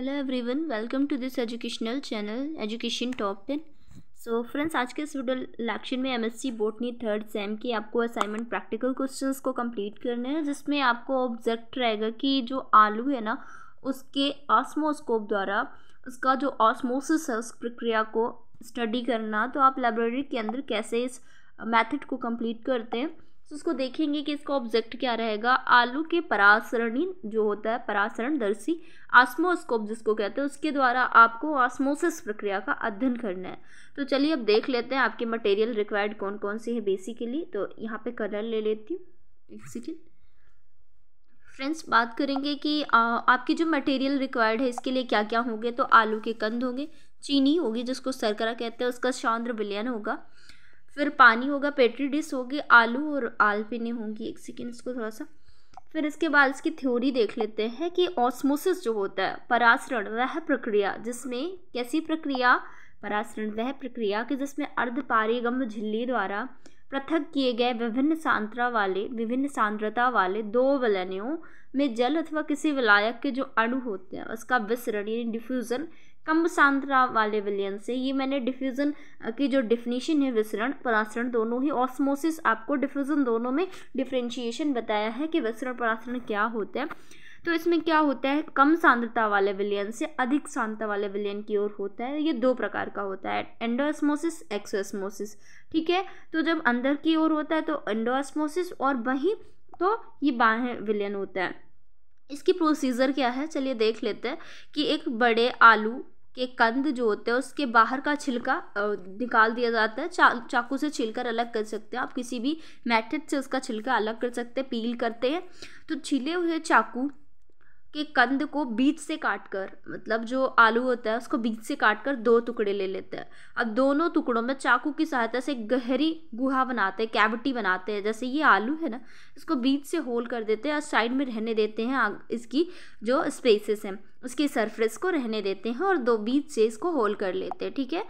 hello everyone welcome to this educational channel education top ten so friends आज के इस video lecture में MSc botany third sem के आपको असाइनमेंट प्रैक्टिकल क्वेश्चंस को कंप्लीट करने हैं जिसमें आपको ऑब्जेक्ट रहेगा कि जो आलू है ना उसके ऑस्मोस्कोप द्वारा उसका जो ऑस्मोसिस है उस प्रक्रिया को स्टडी करना तो आप लाइब्रेरी के अंदर कैसे इस मैथड को कम्प्लीट करते हैं तो उसको देखेंगे कि इसका ऑब्जेक्ट क्या रहेगा आलू के परासरणी जो होता है परासरण दर्शी आस्मोस्कोप जिसको कहते हैं उसके द्वारा आपको आस्मोसिस प्रक्रिया का अध्ययन करना है तो चलिए अब देख लेते हैं आपके मटेरियल रिक्वायर्ड कौन कौन सी है बेसिकली तो यहाँ पे कलर ले लेती हूँ एक सेकेंड फ्रेंड्स बात करेंगे कि आ, आपकी जो मटेरियल रिक्वायर्ड है इसके लिए क्या क्या होंगे तो आलू के कंद होंगे चीनी होगी जिसको सरकरा कहते हैं उसका चांद्र विलयन होगा फिर पानी होगा पेट्री डिश होगी आलू और आलपिने होंगी एक सेकेंड इसको थोड़ा सा फिर इसके बाद इसकी थ्योरी देख लेते हैं कि ऑस्मोसिस जो होता है परासरण वह प्रक्रिया जिसमें कैसी प्रक्रिया परासरण वह प्रक्रिया कि जिसमें अर्धपारीगम झिल्ली द्वारा पृथक किए गए विभिन्न सांद्रा वाले विभिन्न सांद्रता वाले दो वलनियों में जल अथवा किसी विलायक के जो अणु होते हैं उसका विसरण यानी डिफ्यूज़न कम सांद्रा वाले विलयन से ये मैंने डिफ्यूज़न की जो डिफिनीशन है विसरण परासरण दोनों ही ऑस्मोसिस आपको डिफ्यूज़न दोनों में डिफ्रेंशिएशन बताया है कि विसरण परासरण क्या होता है तो इसमें क्या होता है कम सांद्रता वाले विलयन से अधिक सांद्रता वाले विलयन की ओर होता है ये दो प्रकार का होता है एंडोस्मोसिस एक्सोस्मोसिस ठीक है तो जब अंदर की ओर होता है तो एंडोस्मोसिस और वहीं तो ये बाहें विलियन होते हैं इसकी प्रोसीजर क्या है चलिए देख लेते हैं कि एक बड़े आलू के कंद जो होते हैं उसके बाहर का छिलका निकाल दिया जाता है चा, चाकू से छिलकर अलग कर सकते हैं आप किसी भी मैथड से उसका छिलका अलग कर सकते हैं पील करते हैं तो छिले हुए चाकू के कंद को बीच से काट कर मतलब जो आलू होता है उसको बीच से काट कर दो टुकड़े ले लेते हैं अब दोनों टुकड़ों में चाकू की सहायता से गहरी गुहा बनाते हैं कैविटी बनाते हैं जैसे ये आलू है ना इसको बीच से होल कर देते हैं और साइड में रहने देते हैं इसकी जो स्पेसेस हैं उसकी सरफेस को रहने देते हैं और दो बीच से इसको होल कर लेते हैं ठीक है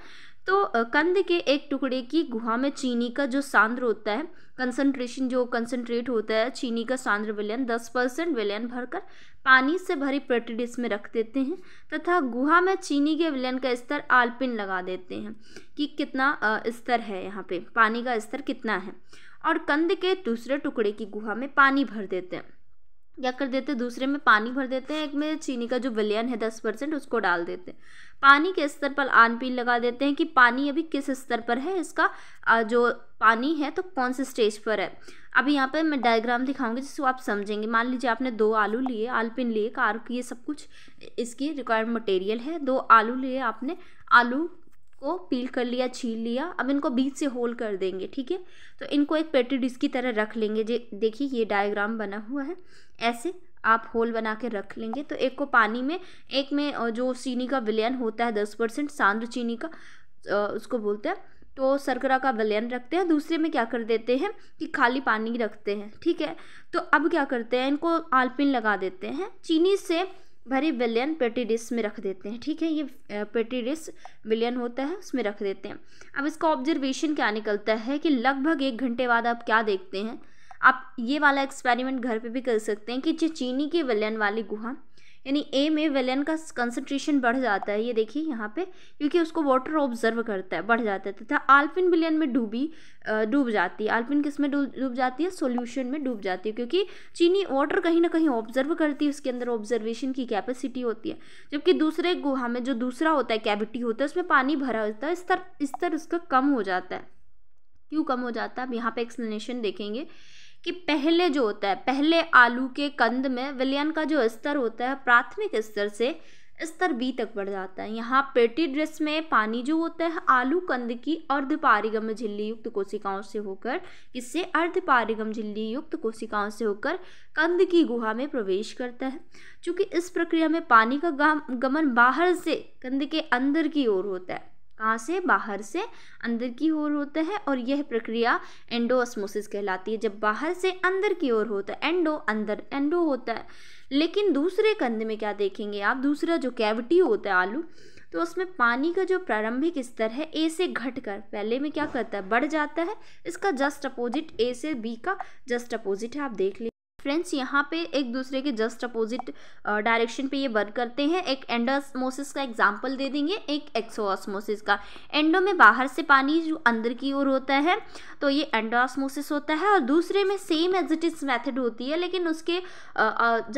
तो कंद के एक टुकड़े की गुहा में चीनी का जो सांद्र होता है कंसंट्रेशन जो कंसंट्रेट होता है चीनी का सांद्र विलयन दस परसेंट विलयन भरकर पानी से भरी पेटी में रख देते हैं तथा गुहा में चीनी के विलयन का स्तर आलपिन लगा देते हैं कि कितना स्तर है यहाँ पे पानी का स्तर कितना है और कंद के दूसरे टुकड़े की गुहा में पानी भर देते हैं क्या कर देते हैं दूसरे में पानी भर देते हैं एक में चीनी का जो विलयन है दस परसेंट उसको डाल देते हैं पानी के स्तर पर आन पीन लगा देते हैं कि पानी अभी किस स्तर पर है इसका जो पानी है तो कौन से स्टेज पर है अभी यहाँ पर मैं डायग्राम दिखाऊंगी जिसको आप समझेंगे मान लीजिए आपने दो आलू लिए आलपिन लिए कार ये सब कुछ इसकी रिक्वायर्ड मटेरियल है दो आलू लिए आपने आलू को पील कर लिया छील लिया अब इनको बीच से होल कर देंगे ठीक है तो इनको एक पेटी डिश की तरह रख लेंगे जे देखिए ये डायग्राम बना हुआ है ऐसे आप होल बना के रख लेंगे तो एक को पानी में एक में जो चीनी का विलयन होता है दस परसेंट सांद्र चीनी का उसको बोलते हैं तो सरकरा का विलयन रखते हैं दूसरे में क्या कर देते हैं कि खाली पानी रखते हैं ठीक है तो अब क्या करते हैं इनको आलपिन लगा देते हैं चीनी से भरी बिलियन पेटी डिश में रख देते हैं ठीक है ये पेटी डिश बिलियन होता है उसमें रख देते हैं अब इसका ऑब्जर्वेशन क्या निकलता है कि लगभग एक घंटे बाद आप क्या देखते हैं आप ये वाला एक्सपेरिमेंट घर पे भी कर सकते हैं कि जो चीनी की विलियन वाली गुहा यानी ए में वेलन का कंसनट्रेशन बढ़ जाता है ये देखिए यहाँ पे क्योंकि उसको वाटर ऑब्जर्व करता है बढ़ जाता है तथा आल्फिन विलियन में डूबी डूब जाती है आल्फिन किस में डूब जाती है सोल्यूशन में डूब जाती है क्योंकि चीनी वाटर कहीं ना कहीं ऑब्जर्व करती है उसके अंदर ऑब्जर्वेशन की कैपेसिटी होती है जबकि दूसरे गुहा में जो दूसरा होता है कैविटी होता है उसमें पानी भरा होता है स्तर स्तर उसका कम हो जाता है क्यों कम हो जाता है अब यहाँ पर एक्सप्लेनेशन देखेंगे कि पहले जो होता है पहले आलू के कंद में विलयन का जो स्तर होता है प्राथमिक स्तर से स्तर बी तक बढ़ जाता है यहाँ पेटी ड्रेस में पानी जो होता है आलू कंद की अर्धपारिगम झिल्ली युक्त कोशिकाओं से होकर इससे अर्धपारिगम झिल्ली युक्त कोशिकाओं से होकर कंद की गुहा में प्रवेश करता है चूँकि इस प्रक्रिया में पानी का गमन बाहर से कंद के अंदर की ओर होता है कहाँ से बाहर से अंदर की ओर होता है और यह प्रक्रिया एंडोअस्मोसिस कहलाती है जब बाहर से अंदर की ओर होता है एंडो अंदर एंडो होता है लेकिन दूसरे कंध में क्या देखेंगे आप दूसरा जो कैविटी होता है आलू तो उसमें पानी का जो प्रारंभिक स्तर है ए से घट कर पहले में क्या करता है बढ़ जाता है इसका जस्ट अपोजिट ए से बी का जस्ट अपोजिट है आप देख लें फ्रेंड्स यहाँ पे एक दूसरे के जस्ट अपोजिट डायरेक्शन पे ये वर्क करते हैं एक एंडोसमोसिस का एग्जाम्पल दे देंगे एक एक्सोसमोसिस का एंडो में बाहर से पानी जो अंदर की ओर होता है तो ये एंडोसमोसिस होता है और दूसरे में same as it is method होती है लेकिन उसके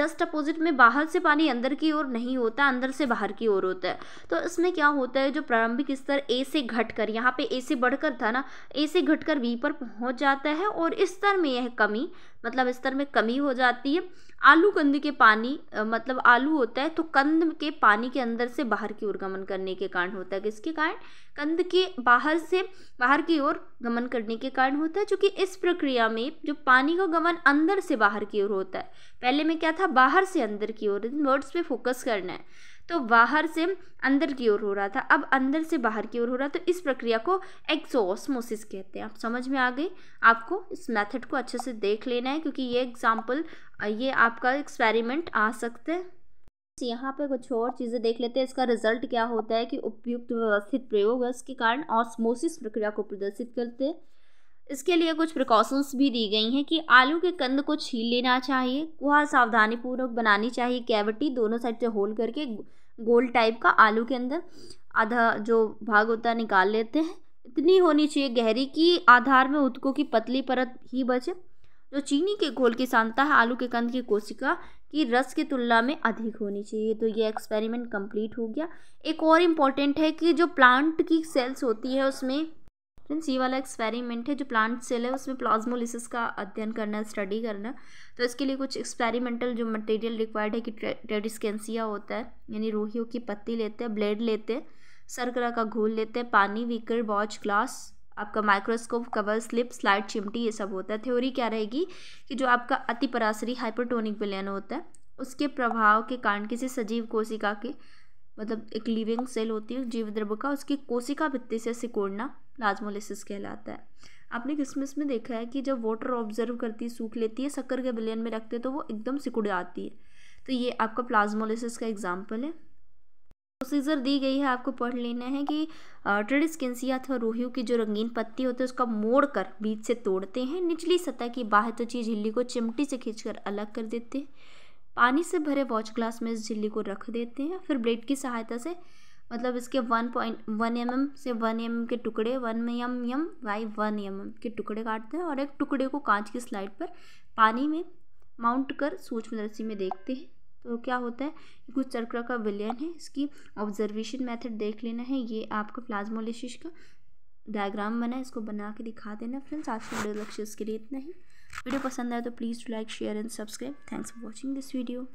जस्ट अपोजिट में बाहर से पानी अंदर की ओर नहीं होता अंदर से बाहर की ओर होता है तो इसमें क्या होता है जो प्रारंभिक स्तर ए से घट कर यहाँ पे ए से बढ़कर था ना ए से घट कर वी पर पहुँच जाता है और इस स्तर में यह कमी मतलब स्तर में कमी हो जाती है आलू कंद के पानी मतलब आलू होता है तो कंद के पानी के अंदर से बाहर की ओर गमन करने के कारण होता है किसके कारण कंद के बाहर से बाहर की ओर गमन करने के कारण होता है क्योंकि इस प्रक्रिया में जो पानी का गमन अंदर से बाहर की ओर होता है पहले में क्या था बाहर से अंदर की ओर इन वर्ड्स पे फोकस करना है तो बाहर से अंदर की ओर हो रहा था अब अंदर से बाहर की ओर हो रहा तो इस प्रक्रिया को एक्सोसमोसिस कहते हैं आप समझ में आ गई आपको इस मेथड को अच्छे से देख लेना है क्योंकि ये एग्जाम्पल ये आपका एक्सपेरिमेंट आ सकते हैं तो यहाँ पे कुछ और चीज़ें देख लेते हैं इसका रिजल्ट क्या होता है कि उपयुक्त व्यवस्थित प्रयोग है इसके कारण ऑस्मोसिस प्रक्रिया को प्रदर्शित करते हैं इसके लिए कुछ प्रिकॉशंस भी दी गई हैं कि आलू के कंद को छील लेना चाहिए कुहा सावधानीपूर्वक बनानी चाहिए कैविटी दोनों साइड से होल करके गोल टाइप का आलू के अंदर आधा जो भाग होता है निकाल लेते हैं इतनी होनी चाहिए गहरी की आधार में उत्कों की पतली परत ही बचे जो चीनी के घोल की सांद्रता है आलू के कंद की कोशिका की रस की तुलना में अधिक होनी चाहिए तो ये एक्सपेरिमेंट कंप्लीट हो गया एक और इम्पॉर्टेंट है कि जो प्लांट की सेल्स होती है उसमें फ्रेंड्स ये वाला एक्सपेरिमेंट है जो प्लांट सेल है उसमें प्लाज्मोलिसिस का अध्ययन करना स्टडी करना तो इसके लिए कुछ एक्सपेरिमेंटल जो मटेरियल रिक्वायर्ड है कि ट्रेडिस्केंसिया होता है यानी रूहियों की पत्ती लेते हैं ब्लेड लेते हैं सरकरा का घोल लेते हैं पानी वीकर वॉच ग्लास आपका माइक्रोस्कोप कवर स्लिप स्लाइड चिमटी ये सब होता है थ्योरी क्या रहेगी कि जो आपका अति परासरी हाइपरटोनिक विलयन होता है उसके प्रभाव के कारण किसी सजीव कोशिका के मतलब एक लिविंग सेल होती है जीव द्रव्य का उसकी कोशिका भित्ति से सिकोड़ना प्लाज्मोलिसिस कहलाता है आपने क्रिसमस में देखा है कि जब वाटर ऑब्जर्व करती है सूख लेती है शक्कर के बिलियन में रखते तो वो एकदम सिकुड़ जाती है तो ये आपका प्लाज्मोलिसिस का एग्जाम्पल है प्रोसीजर दी गई है आपको पढ़ लेना है कि ट्रेडिस्किंसी अथवा रोहियो की जो रंगीन पत्ती होती है उसका मोड़ कर बीच से तोड़ते हैं निचली सतह की बाहर तो चीज झिल्ली को चिमटी से खींचकर अलग कर देते हैं पानी से भरे वॉच ग्लास में इस झिल्ली को रख देते हैं फिर ब्लेड की सहायता से मतलब इसके one point one M M से वन एम एम के टुकड़े one M M Y one M M के टुकड़े काटते हैं और एक टुकड़े को कांच की स्लाइड पर पानी में माउंट कर सूक्ष्मदर्शी में देखते हैं तो क्या होता है कुछ चक्र का विलयन है इसकी ऑब्जर्वेशन मेथड देख लेना है ये आपका प्लाज्मोलिसिस का डायग्राम बना है इसको बना के दिखा देना फ्रेंड्स आज के वीडियो लक्ष्य इसके लिए इतना ही वीडियो पसंद आए तो please like share and subscribe thanks for watching this video